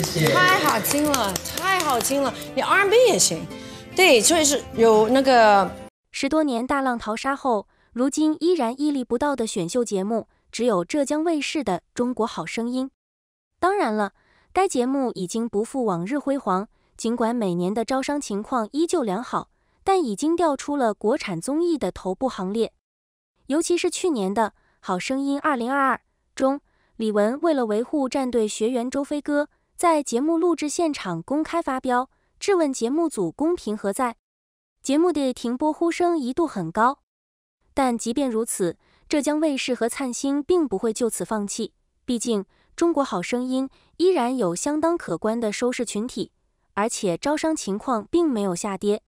太好听了，太好听了！你 R N B 也行，对，所以是有那个十多年大浪淘沙后，如今依然屹立不倒的选秀节目，只有浙江卫视的《中国好声音》。当然了，该节目已经不复往日辉煌，尽管每年的招商情况依旧良好，但已经掉出了国产综艺的头部行列。尤其是去年的《好声音二零二二》中，李玟为了维护战队学员周飞哥。在节目录制现场公开发飙，质问节目组公平何在，节目的停播呼声一度很高。但即便如此，浙江卫视和灿星并不会就此放弃，毕竟《中国好声音》依然有相当可观的收视群体，而且招商情况并没有下跌。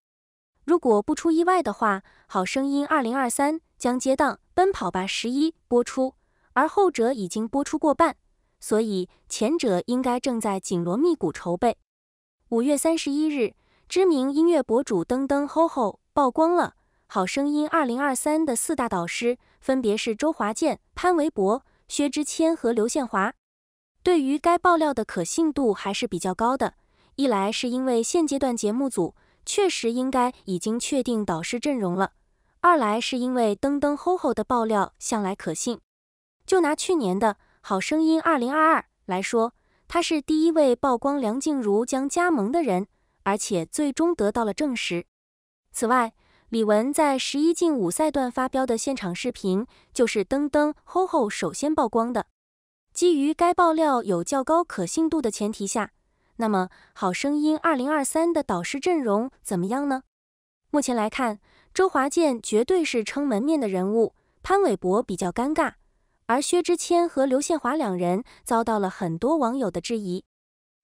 如果不出意外的话，《好声音》二零二三将接档《奔跑吧十一》播出，而后者已经播出过半。所以前者应该正在紧锣密鼓筹备。五月三十一日，知名音乐博主登登吼吼曝光了《好声音二零二三》的四大导师，分别是周华健、潘玮柏、薛之谦和刘宪华。对于该爆料的可信度还是比较高的，一来是因为现阶段节目组确实应该已经确定导师阵容了，二来是因为登登吼吼的爆料向来可信。就拿去年的。好声音二零二二来说，他是第一位曝光梁静茹将加盟的人，而且最终得到了证实。此外，李玟在十一进五赛段发飙的现场视频，就是噔噔、吼吼首先曝光的。基于该爆料有较高可信度的前提下，那么好声音二零二三的导师阵容怎么样呢？目前来看，周华健绝对是撑门面的人物，潘玮柏比较尴尬。而薛之谦和刘宪华两人遭到了很多网友的质疑。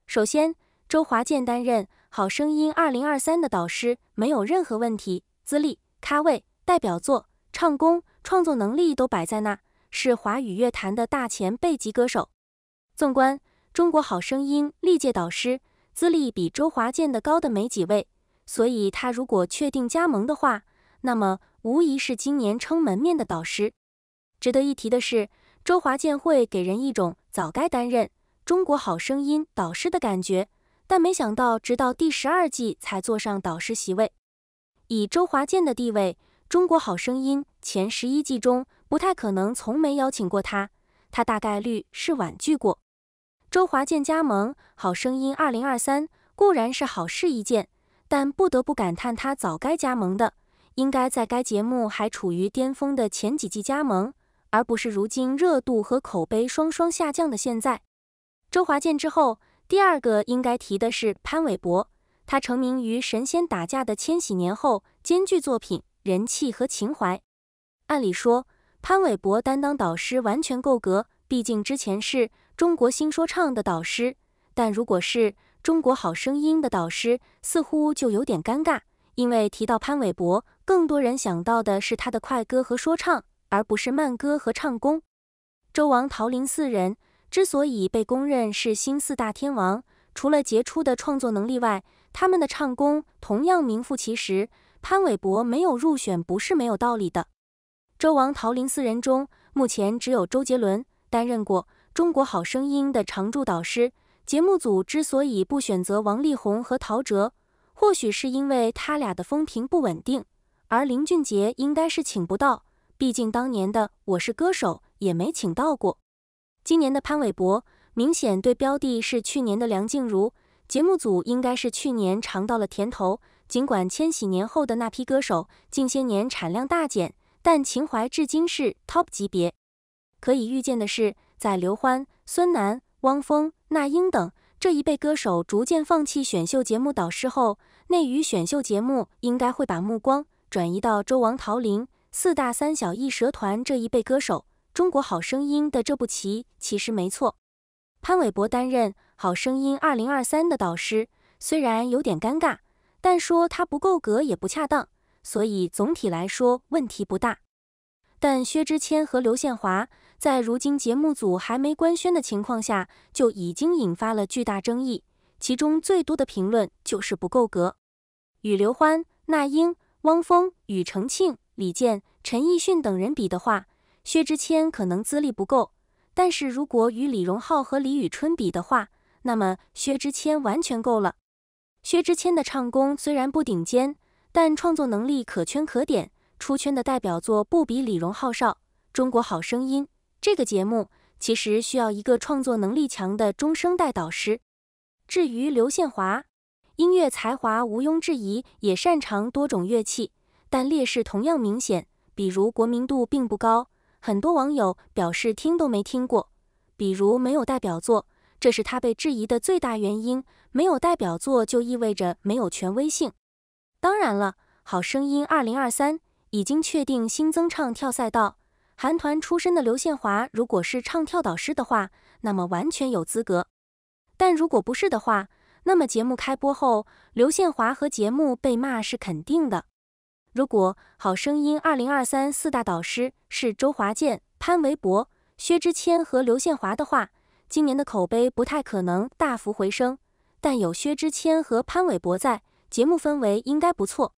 首先，周华健担任《好声音》二零二三的导师没有任何问题，资历、咖位、代表作、唱功、创作能力都摆在那，是华语乐坛的大前辈级歌手。纵观《中国好声音》历届导师，资历比周华健的高的没几位，所以他如果确定加盟的话，那么无疑是今年撑门面的导师。值得一提的是，周华健会给人一种早该担任《中国好声音》导师的感觉，但没想到直到第十二季才坐上导师席位。以周华健的地位，《中国好声音》前十一季中不太可能从没邀请过他，他大概率是婉拒过。周华健加盟《好声音》二零二三固然是好事一件，但不得不感叹他早该加盟的，应该在该节目还处于巅峰的前几季加盟。而不是如今热度和口碑双双下降的现在。周华健之后，第二个应该提的是潘玮柏，他成名于神仙打架的千禧年后兼具作品人气和情怀。按理说，潘玮柏担当导师完全够格，毕竟之前是中国新说唱的导师。但如果是中国好声音的导师，似乎就有点尴尬，因为提到潘玮柏，更多人想到的是他的快歌和说唱。而不是慢歌和唱功。周王、陶林四人之所以被公认是新四大天王，除了杰出的创作能力外，他们的唱功同样名副其实。潘玮柏没有入选不是没有道理的。周王、陶林四人中，目前只有周杰伦担任过《中国好声音》的常驻导师。节目组之所以不选择王力宏和陶喆，或许是因为他俩的风评不稳定，而林俊杰应该是请不到。毕竟当年的《我是歌手》也没请到过，今年的潘玮柏明显对标的是去年的梁静茹，节目组应该是去年尝到了甜头。尽管千禧年后的那批歌手近些年产量大减，但情怀至今是 top 级别。可以预见的是，在刘欢、孙楠、汪峰、那英等这一辈歌手逐渐放弃选秀节目导师后，内娱选秀节目应该会把目光转移到周王桃林。四大三小一蛇团这一辈歌手，《中国好声音》的这部棋其实没错。潘玮柏担任《好声音》二零二三的导师，虽然有点尴尬，但说他不够格也不恰当，所以总体来说问题不大。但薛之谦和刘宪华在如今节目组还没官宣的情况下，就已经引发了巨大争议，其中最多的评论就是不够格。与刘欢、那英、汪峰与澄庆。李健、陈奕迅等人比的话，薛之谦可能资历不够；但是如果与李荣浩和李宇春比的话，那么薛之谦完全够了。薛之谦的唱功虽然不顶尖，但创作能力可圈可点，出圈的代表作不比李荣浩少。《中国好声音》这个节目其实需要一个创作能力强的中生代导师。至于刘宪华，音乐才华毋庸置疑，也擅长多种乐器。但劣势同样明显，比如国民度并不高，很多网友表示听都没听过；比如没有代表作，这是他被质疑的最大原因。没有代表作就意味着没有权威性。当然了，《好声音》二零二三已经确定新增唱跳赛道，韩团出身的刘宪华如果是唱跳导师的话，那么完全有资格；但如果不是的话，那么节目开播后，刘宪华和节目被骂是肯定的。如果好声音二零二三四大导师是周华健、潘玮柏、薛之谦和刘宪华的话，今年的口碑不太可能大幅回升。但有薛之谦和潘玮柏在，节目氛围应该不错。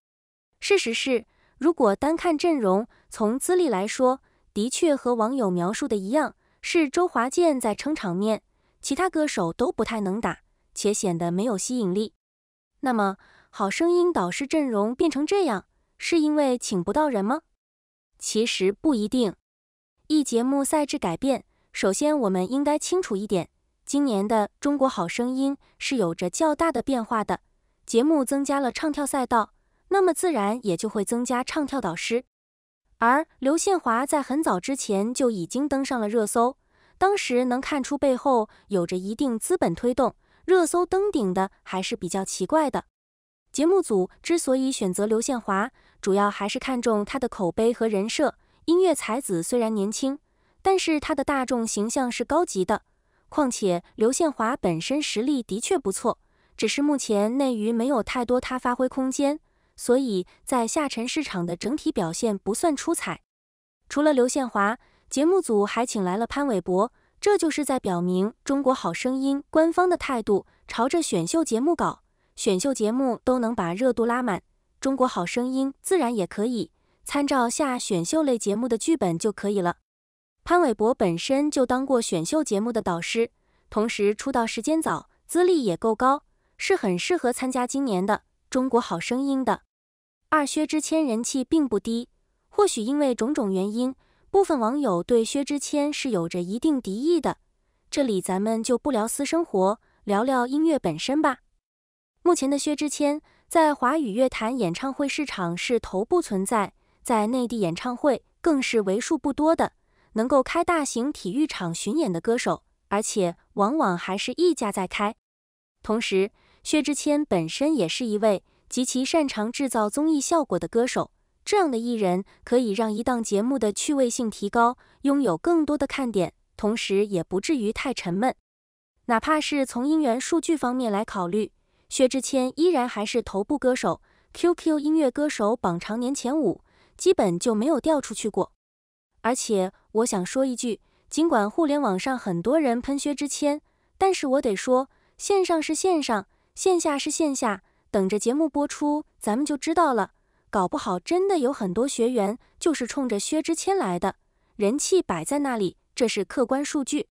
事实是，如果单看阵容，从资历来说，的确和网友描述的一样，是周华健在撑场面，其他歌手都不太能打，且显得没有吸引力。那么，好声音导师阵容变成这样？是因为请不到人吗？其实不一定。一节目赛制改变，首先我们应该清楚一点，今年的《中国好声音》是有着较大的变化的。节目增加了唱跳赛道，那么自然也就会增加唱跳导师。而刘宪华在很早之前就已经登上了热搜，当时能看出背后有着一定资本推动。热搜登顶的还是比较奇怪的。节目组之所以选择刘宪华，主要还是看重他的口碑和人设。音乐才子虽然年轻，但是他的大众形象是高级的。况且刘宪华本身实力的确不错，只是目前内娱没有太多他发挥空间，所以在下沉市场的整体表现不算出彩。除了刘宪华，节目组还请来了潘玮柏，这就是在表明《中国好声音》官方的态度，朝着选秀节目搞。选秀节目都能把热度拉满，中国好声音自然也可以参照下选秀类节目的剧本就可以了。潘玮柏本身就当过选秀节目的导师，同时出道时间早，资历也够高，是很适合参加今年的中国好声音的。二，薛之谦人气并不低，或许因为种种原因，部分网友对薛之谦是有着一定敌意的。这里咱们就不聊私生活，聊聊音乐本身吧。目前的薛之谦在华语乐坛演唱会市场是头部存在，在内地演唱会更是为数不多的能够开大型体育场巡演的歌手，而且往往还是一家在开。同时，薛之谦本身也是一位极其擅长制造综艺效果的歌手，这样的艺人可以让一档节目的趣味性提高，拥有更多的看点，同时也不至于太沉闷。哪怕是从音源数据方面来考虑。薛之谦依然还是头部歌手，QQ 音乐歌手榜常年前五，基本就没有掉出去过。而且我想说一句，尽管互联网上很多人喷薛之谦，但是我得说，线上是线上，线下是线下，等着节目播出，咱们就知道了。搞不好真的有很多学员就是冲着薛之谦来的，人气摆在那里，这是客观数据。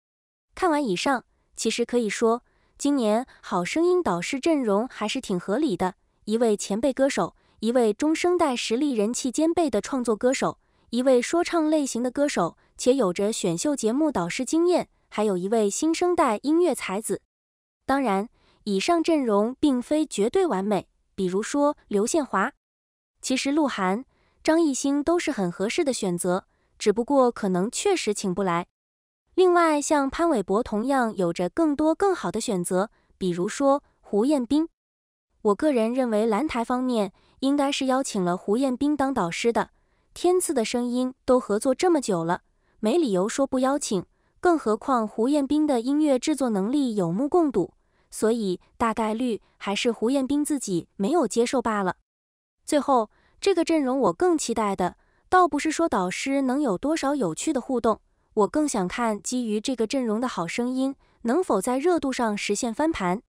看完以上，其实可以说。今年《好声音》导师阵容还是挺合理的：一位前辈歌手，一位中生代实力、人气兼备的创作歌手，一位说唱类型的歌手，且有着选秀节目导师经验，还有一位新生代音乐才子。当然，以上阵容并非绝对完美。比如说刘宪华，其实鹿晗、张艺兴都是很合适的选择，只不过可能确实请不来。另外，像潘玮柏同样有着更多更好的选择，比如说胡彦斌。我个人认为，蓝台方面应该是邀请了胡彦斌当导师的。天赐的声音都合作这么久了，没理由说不邀请。更何况胡彦斌的音乐制作能力有目共睹，所以大概率还是胡彦斌自己没有接受罢了。最后，这个阵容我更期待的，倒不是说导师能有多少有趣的互动。我更想看基于这个阵容的《好声音》，能否在热度上实现翻盘。